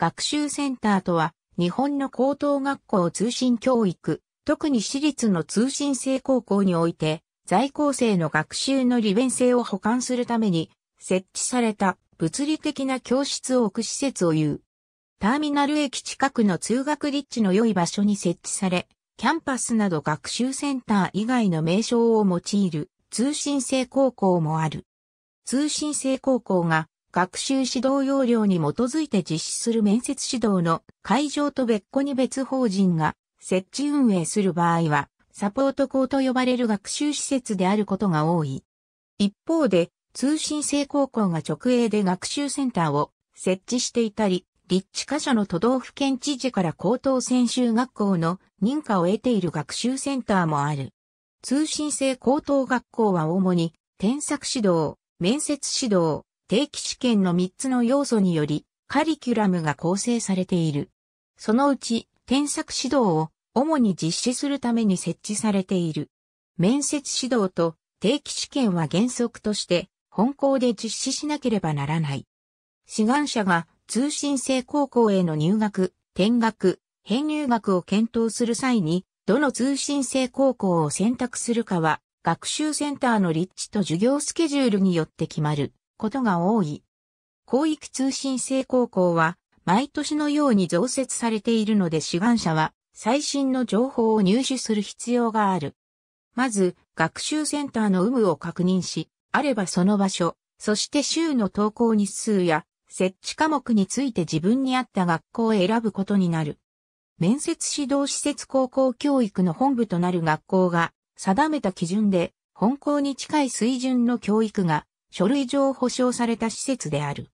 学習センターとは、日本の高等学校通信教育、特に私立の通信制高校において、在校生の学習の利便性を補完するために、設置された物理的な教室を置く施設を言う。ターミナル駅近くの通学立地の良い場所に設置され、キャンパスなど学習センター以外の名称を用いる通信制高校もある。通信制高校が学習指導要領に基づいて実施する面接指導の会場と別個に別法人が設置運営する場合は、サポート校と呼ばれる学習施設であることが多い。一方で、通信制高校が直営で学習センターを設置していたり、立地箇所の都道府県知事から高等専修学校の認可を得ている学習センターもある。通信制高等学校は主に、添削指導、面接指導、定期試験の3つの要素により、カリキュラムが構成されている。そのうち、添削指導を主に実施するために設置されている。面接指導と定期試験は原則として本校で実施しなければならない。志願者が通信制高校への入学、転学、編入学を検討する際に、どの通信制高校を選択するかは、学習センターの立地と授業スケジュールによって決まる。ことが多い。広域通信制高校は毎年のように増設されているので志願者は最新の情報を入手する必要がある。まず、学習センターの有無を確認し、あればその場所、そして週の登校日数や設置科目について自分に合った学校を選ぶことになる。面接指導施設高校教育の本部となる学校が定めた基準で本校に近い水準の教育が書類上保障された施設である。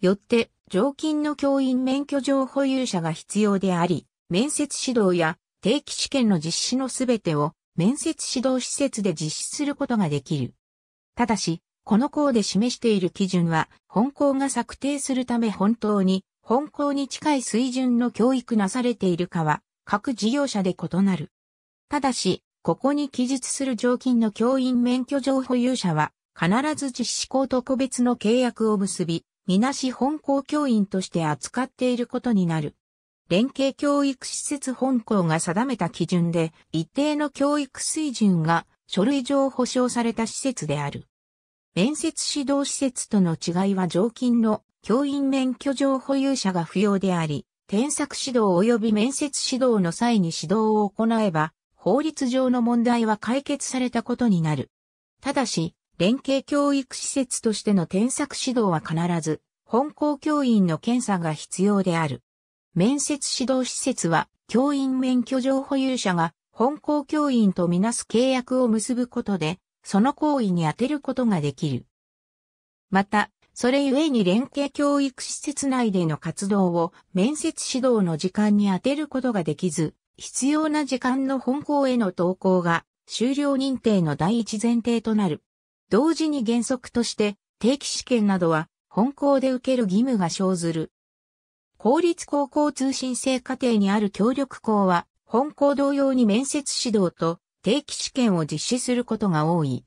よって、常勤の教員免許上保有者が必要であり、面接指導や定期試験の実施のすべてを面接指導施設で実施することができる。ただし、この項で示している基準は、本校が策定するため本当に、本校に近い水準の教育なされているかは、各事業者で異なる。ただし、ここに記述する常勤の教員免許上保有者は、必ず実施校と個別の契約を結び、みなし本校教員として扱っていることになる。連携教育施設本校が定めた基準で、一定の教育水準が書類上保障された施設である。面接指導施設との違いは常勤の教員免許上保有者が不要であり、添削指導及び面接指導の際に指導を行えば、法律上の問題は解決されたことになる。ただし、連携教育施設としての添削指導は必ず、本校教員の検査が必要である。面接指導施設は、教員免許上保有者が、本校教員とみなす契約を結ぶことで、その行為に当てることができる。また、それゆえに連携教育施設内での活動を面接指導の時間に当てることができず、必要な時間の本校への投稿が終了認定の第一前提となる。同時に原則として定期試験などは本校で受ける義務が生ずる。公立高校通信制課程にある協力校は本校同様に面接指導と定期試験を実施することが多い。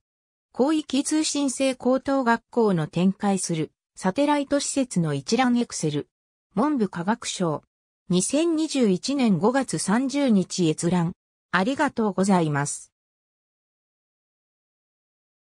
広域通信制高等学校の展開するサテライト施設の一覧エクセル。文部科学省。2021年5月30日閲覧。ありがとうございます。